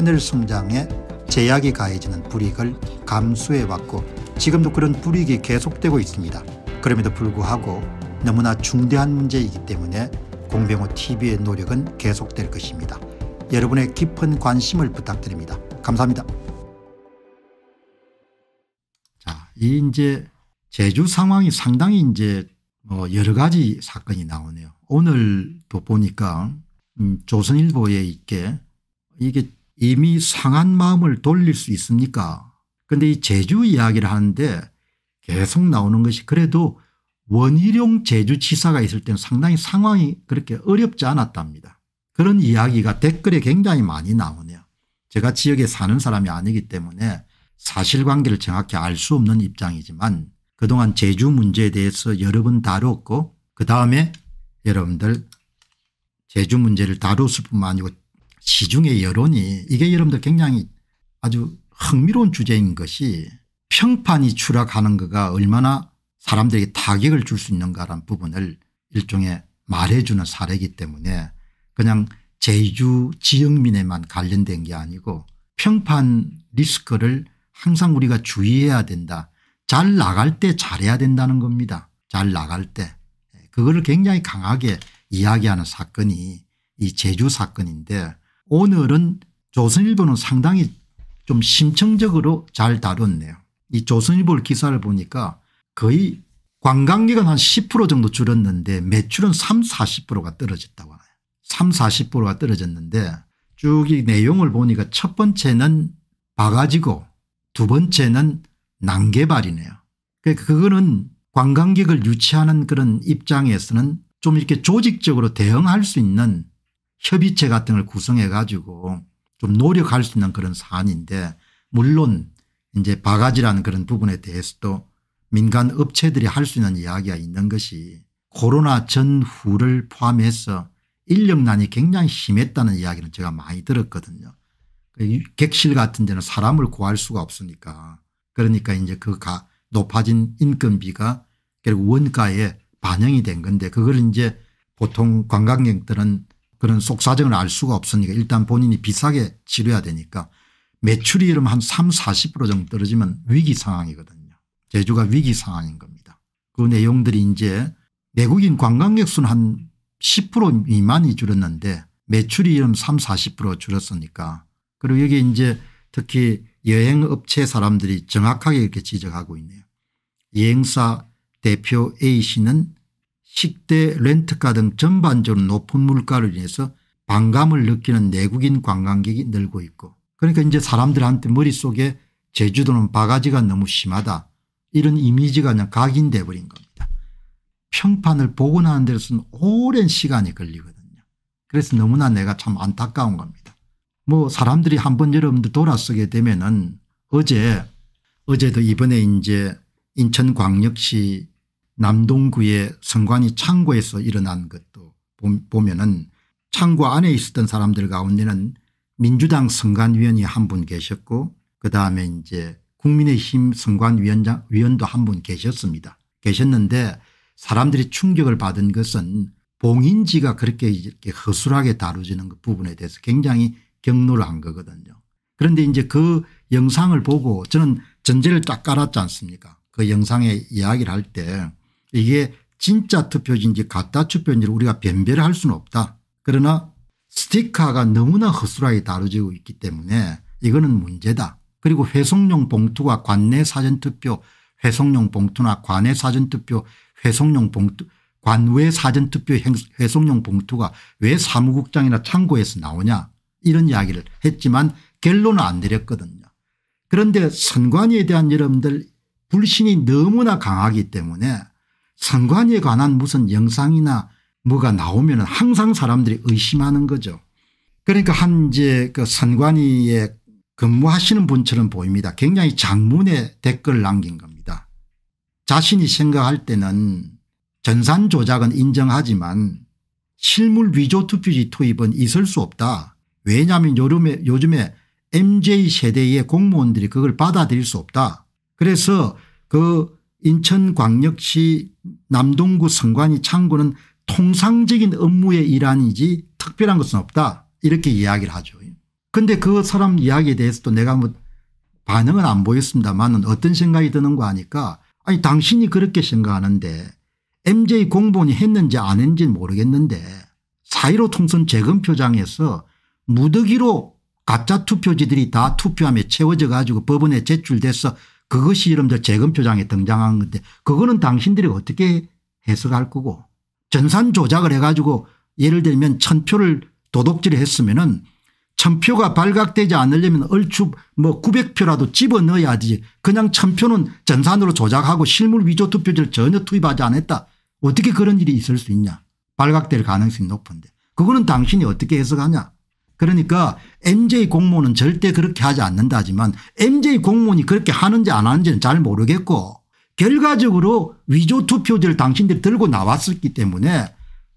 하늘 성장에 제약이 가해지는 불이익을 감수해왔고 지금도 그런 불이익이 계속되고 있습니다. 그럼에도 불구하고 너무나 중대한 문제이기 때문에 공병호 TV의 노력은 계속될 것입니다. 여러분의 깊은 관심을 부탁드립니다. 감사합니다. 자, 이 이제 제주 상황이 상당히 이제 뭐 여러 가지 사건이 나오네요. 오늘도 보니까 음, 조선일보에 있게 이게 이미 상한 마음을 돌릴 수 있습니까 그런데 이 제주 이야기를 하는데 계속 나오는 것이 그래도 원희룡 제주지사가 있을 때는 상당히 상황이 그렇게 어렵지 않았답니다. 그런 이야기가 댓글에 굉장히 많이 나오네요. 제가 지역에 사는 사람이 아니기 때문에 사실관계를 정확히 알 수 없는 입장이지만 그동안 제주 문제에 대해서 여러 번 다뤘고 그다음에 여러분들 제주 문제를 다뤘을 뿐만 아니고 시중해 여론이 이게 여러분들 굉장히 아주 흥미로운 주제인 것이 평판이 추락하는 거가 얼마나 사람들에게 타격을 줄 수 있는가라는 부분을 일종의 말해주는 사례이기 때문에 그냥 제주 지역민에만 관련된 게 아니고 평판 리스크를 항상 우리가 주의해야 된다. 잘 나갈 때 잘해야 된다는 겁니다. 잘 나갈 때. 그거를 굉장히 강하게 이야기하는 사건이 이 제주 사건인데 오늘은 조선일보는 상당히 좀 심층적으로 잘 다뤘네요. 이 조선일보 기사를 보니까 거의 관광객은 한 10% 정도 줄었는데 매출은 3, 40%가 떨어졌다고 하네요. 3, 40%가 떨어졌는데 쭉 이 내용을 보니까 첫 번째는 바가지고 두 번째는 난개발이네요. 그러니까 그거는 관광객을 유치하는 그런 입장에서는 좀 이렇게 조직적으로 대응할 수 있는 협의체 같은 걸 구성해 가지고 좀 노력할 수 있는 그런 사안인데 물론 이제 바가지라는 그런 부분에 대해서도 민간 업체들이 할 수 있는 이야기가 있는 것이 코로나 전후를 포함해서 인력난이 굉장히 심했다는 이야기는 제가 많이 들었거든요. 그 객실 같은 데는 사람을 구할 수가 없으니까 그러니까 이제 그 높아진 인건비가 결국 원가에 반영이 된 건데 그걸 이제 보통 관광객들은 그런 속사정을 알 수가 없으니까 일단 본인이 비싸게 치료해야 되니까 매출이 이러면 한 3, 40% 정도 떨어지면 위기 상황이거든요. 제주가 위기 상황인 겁니다. 그 내용들이 이제 내국인 관광객 수는 한 10% 미만이 줄었는데 매출이 이러 3, 40% 줄었으니까 그리고 여기 이제 특히 여행업체 사람들이 정확하게 이렇게 지적하고 있네요. 여행사 대표 A 씨는 식대 렌트카등 전반적으로 높은 물가로 인해서 반감을 느끼는 내국인 관광객이 늘고 있고 그러니까 이제 사람들한테 머릿속에 제주도는 바가지가 너무 심하다 이런 이미지가 그냥 각인돼 버린 겁니다. 평판을 복원하는 데로서는 오랜 시간이 걸리거든요. 그래서 너무나 내가 참 안타까운 겁니다. 뭐 사람들이 한 번 여러분들 돌아서게 되면은 어제 어제도 이번에 이제 인천광역시 남동구의 선관위 창고에서 일어난 것도 보면 은 창고 안에 있었던 사람들 가운데는 민주당 선관위원이 한 분 계셨고 그다음에 이제 국민의힘 선관위원장 위원도 한 분 계셨습니다. 계셨는데 사람들이 충격을 받은 것은 봉인지가 그렇게 이렇게 허술하게 다루지는 그 부분에 대해서 굉장히 경로를 한 거거든요. 그런데 이제 그 영상을 보고 저는 전제를 딱 깔았지 않습니까 그 영상의 이야기를 할때 이게 진짜 투표인지 가짜 투표인지를 우리가 변별할 수는 없다. 그러나 스티커가 너무나 허술하게 다뤄지고 있기 때문에 이거는 문제다. 그리고 회송용 봉투와 관내 사전투표 회송용 봉투나 관내 사전투표 회송용 봉투 관외 사전투표 회송용 봉투가 왜 사무국장이나 창고에서 나오냐 이런 이야기를 했지만 결론은 안 내렸거든요. 그런데 선관위에 대한 여러분들 불신이 너무나 강하기 때문에 선관위에 관한 무슨 영상이나 뭐가 나오면 항상 사람들이 의심하는 거죠. 그러니까 한 이제 그 선관위에 근무하시는 분처럼 보입니다. 굉장히 장문의 댓글 을 남긴 겁니다. 자신이 생각할 때는 전산 조작은 인정하지만 실물 위조 투표지 투입은 있을 수 없다. 왜냐하면 요즘에, 요즘에 MZ세대의 공무원들이 그걸 받아들일 수 없다. 그래서 그 인천광역시 남동구 선관위 창구는 통상적인 업무의 일환이지 특별한 것은 없다 이렇게 이야기를 하죠. 근데 그 사람 이야기에 대해서도 내가 뭐 반응은 안 보였습니다만 어떤 생각이 드는 거 아니까 아니 당신이 그렇게 생각하는데 MJ 공본이 했는지 안했는지 모르겠는데 사1로 통선 재검표장에서 무더기로 가짜 투표지들이 다 투표함에 채워져 가지고 법원에 제출돼서 그것이 이름들 재검표장에 등장한 건데 그거는 당신들이 어떻게 해석할 거고 전산 조작을 해가지고 예를 들면 천표를 도둑질 을 했으면은 천표가 발각되지 않으려면 얼추 뭐 900표라도 집어넣어야지 그냥 천표는 전산으로 조작하고 실물 위조 투표지를 전혀 투입하지 않았다. 어떻게 그런 일이 있을 수 있냐. 발각될 가능성이 높은데 그거는 당신이 어떻게 해석하냐. 그러니까 MJ 공무원은 절대 그렇게 하지 않는다지만 MJ 공무원이 그렇게 하는지 안 하는지는 잘 모르겠고 결과적으로 위조 투표지를 당신들이 들고 나왔었기 때문에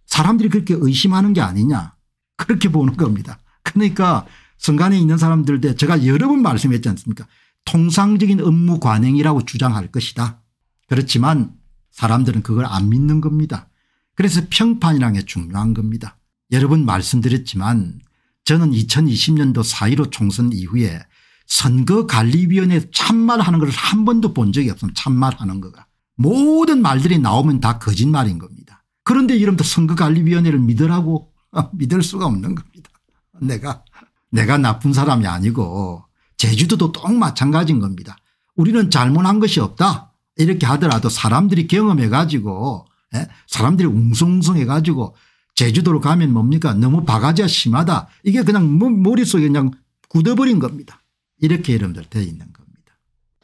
사람들이 그렇게 의심하는 게 아니냐 그렇게 보는 겁니다. 그러니까 선관에 있는 사람들 대 제가 여러 번 말씀했지 않습니까 통상적인 업무 관행이라고 주장할 것이다. 그렇지만 사람들은 그걸 안 믿는 겁니다. 그래서 평판이란 게 중요한 겁니다. 여러 번 말씀드렸지만 저는 2020년도 4.15 총선 이후에 선거관리위원회 참말하는 것을 한 번도 본 적이 없습니다. 참말하는 거가. 모든 말들이 나오면 다 거짓말인 겁니다. 그런데 이러면 선거관리위원회를 믿으라고 믿을 수가 없는 겁니다. 내가 내가 나쁜 사람이 아니고 제주도도 똑 마찬가지인 겁니다. 우리는 잘못한 것이 없다 이렇게 하더라도 사람들이 경험해 가지고 예? 사람들이 웅성웅성 해 가지고 제주도로 가면 뭡니까 너무 바가지가 심하다. 이게 그냥 머릿속에 그냥 굳어버린 겁니다. 이렇게 여러분들 되어 있는 겁니다.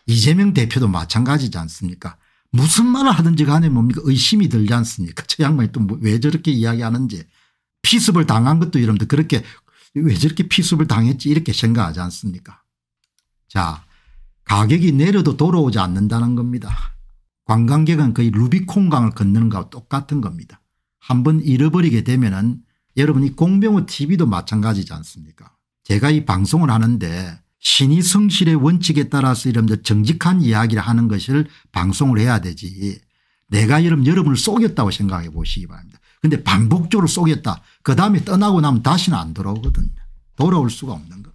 이재명 대표도 마찬가지지 않습니까 무슨 말을 하든지 간에 뭡니까 의심이 들지 않습니까 저 양반이 또왜 뭐 저렇게 이야기하는지 피습을 당한 것도 여러분들 그렇게 왜 저렇게 피습을 당했지 이렇게 생각하지 않습니까 자 가격이 내려도 돌아오지 않는다는 겁니다. 관광객은 거의 루비콘강을 건너는 것과 똑같은 겁니다. 한번 잃어버리게 되면은 여러분 이 공병호 tv도 마찬가지지 않습니까 제가 이 방송을 하는데 신이 성실의 원칙에 따라서 이런 정직한 이야기를 하는 것을 방송을 해야 되지 내가 여러분 여러분을 속였다고 생각해 보시기 바랍니다. 근데 반복적으로 속였다. 그다음에 떠나고 나면 다시는 안 돌아오거든요. 돌아올 수가 없는 겁니다.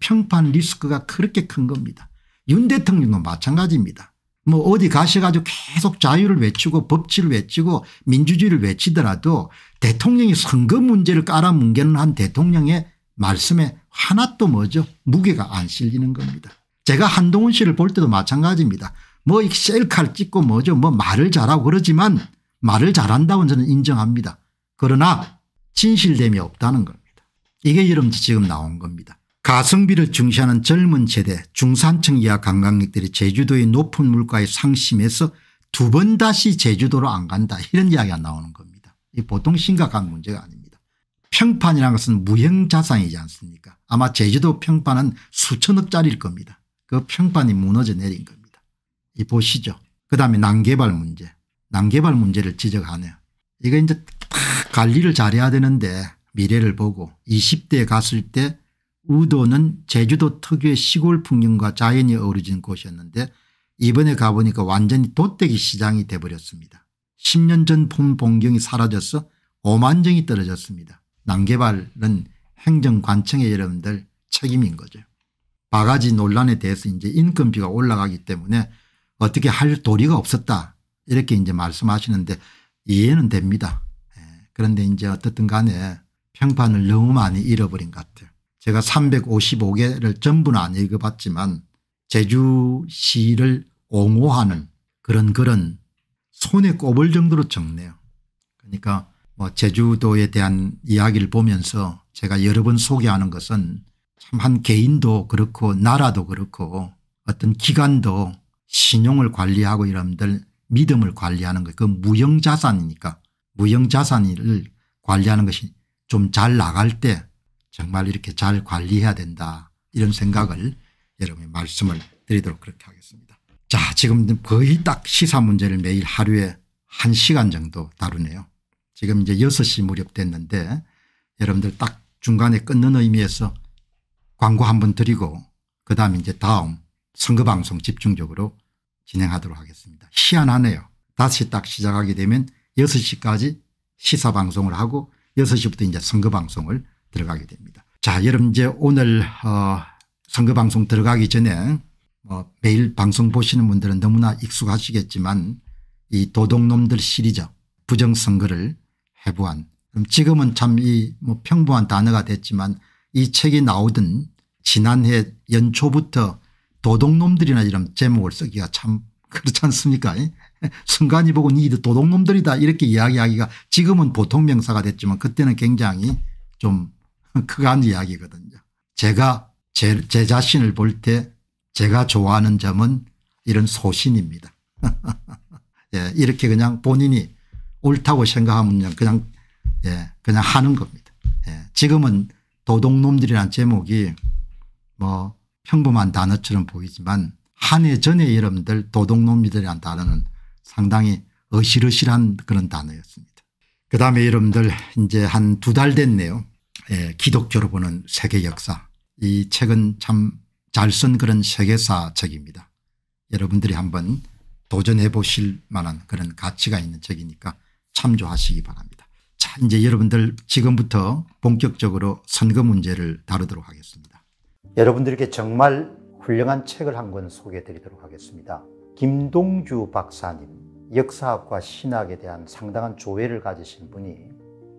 평판 리스크가 그렇게 큰 겁니다. 윤 대통령도 마찬가지입니다. 뭐 어디 가셔가지고 계속 자유를 외치고 법치를 외치고 민주주의를 외치더라도 대통령이 선거 문제를 깔아뭉개는 한 대통령의 말씀에 하나 또 뭐죠 무게가 안 실리는 겁니다. 제가 한동훈 씨를 볼 때도 마찬가지입니다. 뭐 셀카를 찍고 뭐죠 뭐 말을 잘하고 그러지만 말을 잘한다고 저는 인정합니다. 그러나 진실됨이 없다는 겁니다. 이게 여러분 지금 나온 겁니다. 가성비를 중시하는 젊은 세대 중산층 이하 관광객들이 제주도의 높은 물가에 상심해서 두 번 다시 제주도로 안 간다 이런 이야기가 나오는 겁니다. 이 보통 심각한 문제가 아닙니다. 평판이라는 것은 무형자산이지 않습니까 아마 제주도 평판은 수천억짜리일 겁니다. 그 평판이 무너져 내린 겁니다. 이 보시죠. 그다음에 난개발 문제 난개발 문제를 지적하네요. 이거 이제 관리를 잘해야 되는데 미래를 보고 20대에 갔을 때 우도는 제주도 특유의 시골 풍경과 자연이 어우러진 곳이었는데 이번에 가보니까 완전히 도떼기 시장이 돼버렸습니다. 10년 전봄 본경이 사라져서 오만정이 떨어졌습니다. 난개발은 행정관청의 여러분들 책임인 거죠. 바가지 논란에 대해서 이제 인건비가 올라가기 때문에 어떻게 할 도리가 없었다 이렇게 이제 말씀하시는데 이해는 됩니다. 예, 그런데 이제 어떻든 간에 평판을 너무 많이 잃어버린 것 같아요. 제가 355개를 전부는 안 읽어봤지만 제주시를 옹호하는 그런 글은 손에 꼽을 정도로 적네요. 그러니까 뭐 제주도에 대한 이야기를 보면서 제가 여러 번 소개하는 것은 참 한 개인도 그렇고 나라도 그렇고 어떤 기관도 신용을 관리하고 이런들 믿음을 관리하는 것, 그 무형자산이니까 무형자산을 관리하는 것이 좀 잘 나갈 때 정말 이렇게 잘 관리해야 된다 이런 생각을 여러분의 말씀을 드리도록 그렇게 하겠습니다. 자 지금 거의 딱 시사 문제를 매일 하루에 1시간 정도 다루네요. 지금 이제 6시 무렵 됐는데 여러분들 딱 중간에 끊는 의미에서 광고 한 번 드리고 그다음 이제 다음 선거 방송 집중적으로 진행하도록 하겠습니다. 희한하네요. 다시 딱 시작하게 되면 6시까지 시사 방송을 하고 6시부터 이제 선거 방송을 들어가게 됩니다. 자 여러분 이제 오늘 어 선거방송 들어가기 전에 뭐 매일 방송 보시는 분들은 너무나 익숙하시겠지만 이 도둑놈들 시리즈 부정선거를 해부한 지금은 참이뭐 평범한 단어가 됐지만 이 책이 나오던 지난해 연초부터 도둑놈들이나 이런 제목을 쓰기가 참 그렇지 않습니까 예? 순간이 보고 니 도둑놈들이다 이렇게 이야기하기가 지금은 보통 명사가 됐지만 그때는 굉장히 좀 그간 이야기거든요. 제가 제, 제 자신을 볼 때 제가 좋아하는 점은 이런 소신입니다. 예, 이렇게 그냥 본인이 옳다고 생각하면 그냥 예, 그냥 하는 겁니다. 예, 지금은 도둑놈들이란 제목이 뭐 평범한 단어처럼 보이지만 한 해 전에 여러분들 도둑놈들이란 단어는 상당히 어실어실한 그런 단어였습니다. 그 다음에 여러분들 이제 한 두 달 됐네요. 예, 기독교로 보는 세계 역사 이 책은 참 잘 쓴 그런 세계사 책입니다. 여러분들이 한번 도전해 보실 만한 그런 가치가 있는 책이니까 참조하시기 바랍니다. 자 이제 여러분들 지금부터 본격적으로 선거 문제를 다루도록 하겠습니다. 여러분들께 정말 훌륭한 책을 한 권 소개해 드리도록 하겠습니다. 김동주 박사님 역사학과 신학에 대한 상당한 조회를 가지신 분이